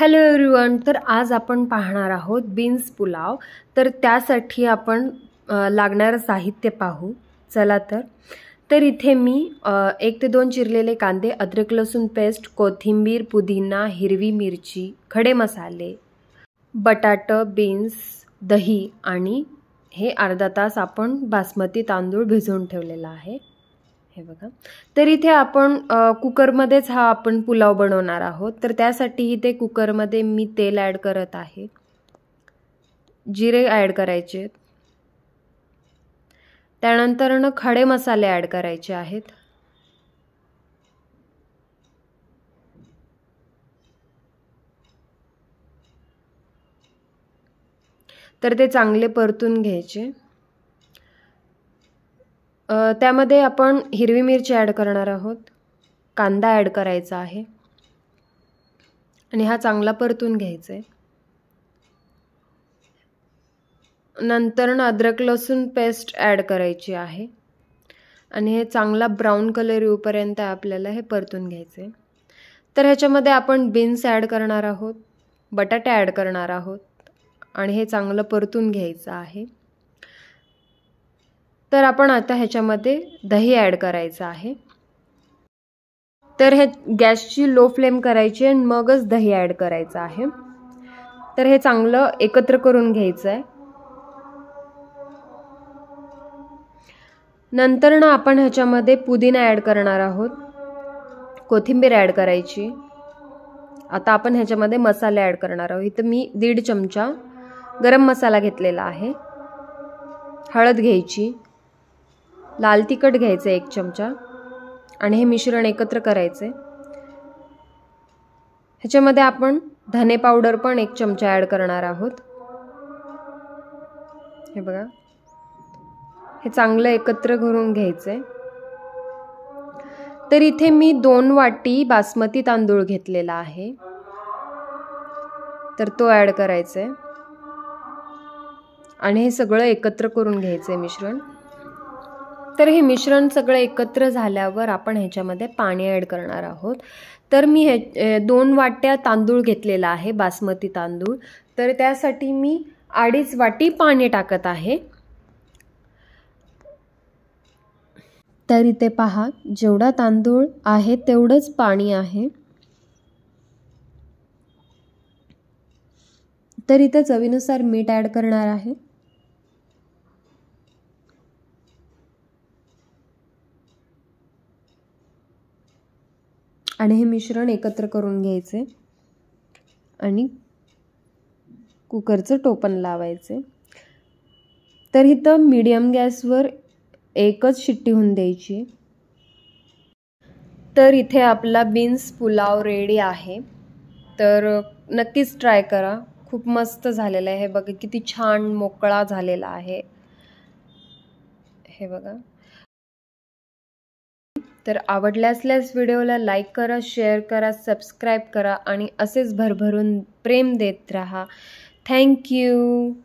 hello everyone तर आज आपण पाहणार आहोत बीन्स पुलाव तर त्यासाठी आपण लागणारं साहित्य पाहू चला तर तर इथे मी एक ते दोन चिरलेले कांदे अद्रक लसूण पेस्ट कोथिंबीर पुदिना हिरवी मिरची खडे मसाले बटाटं बीन्स दही आणि हे अर्धा तास आपण बासमती तांदूळ भिजवून ठेवलेला आहे बघा तर इथे आपण कुकरमध्येच हा आपण पुलाव बनवणार आहोत तर त्यासाठी इथे कुकरमध्ये मी तेल ॲड करत आहे जिरे ॲड करायचे त्यानंतर न खडे मसाले ॲड करायचे आहेत तर ते चांगले परतून घ्यायचे त्यामध्ये आपण हिरवी मिरची ॲड करणार आहोत कांदा ॲड करायचा आहे आणि हा चांगला परतून घ्यायचा आहे नंतर अद्रक लसूण पेस्ट ॲड करायची आहे आणि हे चांगला ब्राऊन कलर येऊपर्यंत आपल्याला हे परतून घ्यायचे तर ह्याच्यामध्ये आपण बीन्स ॲड करणार आहोत बटाटे ॲड करणार आहोत आणि हे चांगलं परतून घ्यायचं आहे तर आपण आता ह्याच्यामध्ये दही ॲड करायचं आहे तर हे गॅसची लो फ्लेम करायची आणि मगच दही ॲड करायचं आहे तर हे चांगलं एकत्र करून घ्यायचं आहे नंतर ना आपण ह्याच्यामध्ये पुदिना ॲड करणार आहोत कोथिंबीर ॲड करायची आता आपण ह्याच्यामध्ये मसाले ॲड करणार आहोत इथं मी दीड चमचा गरम मसाला घेतलेला आहे हळद घ्यायची लाल तिखट घ्यायचं एक चमचा आणि हे मिश्रण एकत्र करायचे ह्याच्यामध्ये आपण धने पावडर पण एक चमचा ॲड करणार आहोत हे बघा हे चांगलं एकत्र करून घ्यायचं तर इथे मी दोन वाटी बासमती तांदूळ घेतलेला आहे तर तो ॲड करायचा आहे आणि हे सगळं एकत्र करून घ्यायचं आहे मिश्रण तर हे मिश्रण सगळं एकत्र झाल्यावर आपण ह्याच्यामध्ये पाणी ॲड करणार आहोत तर मी हे दोन वाट्या तांदूळ घेतलेला आहे बासमती तांदूळ तर त्यासाठी मी अडीच वाटी पाणी टाकत आहे तर इथे पहा जेवढा तांदूळ आहे तेवढंच पाणी आहे तर इथं चवीनुसार मीठ ॲड करणार आहे आणि हे मिश्रण एकत्र करून घ्यायचे आणि कुकरचं टोपण लावायचे तर इथं मीडियम गॅसवर एकच शिट्टी होऊन द्यायची तर इथे आपला बीन्स पुलाव रेडी आहे तर नक्कीच ट्राय करा खूप मस्त झालेलं आहे हे बघा किती छान मोकळा झालेला आहे हे बघा तर आवडल्या असल्यास व्हिडिओला लाईक करा शेअर करा सबस्क्राईब करा आणि असेच भरभरून प्रेम देत राहा थँक्यू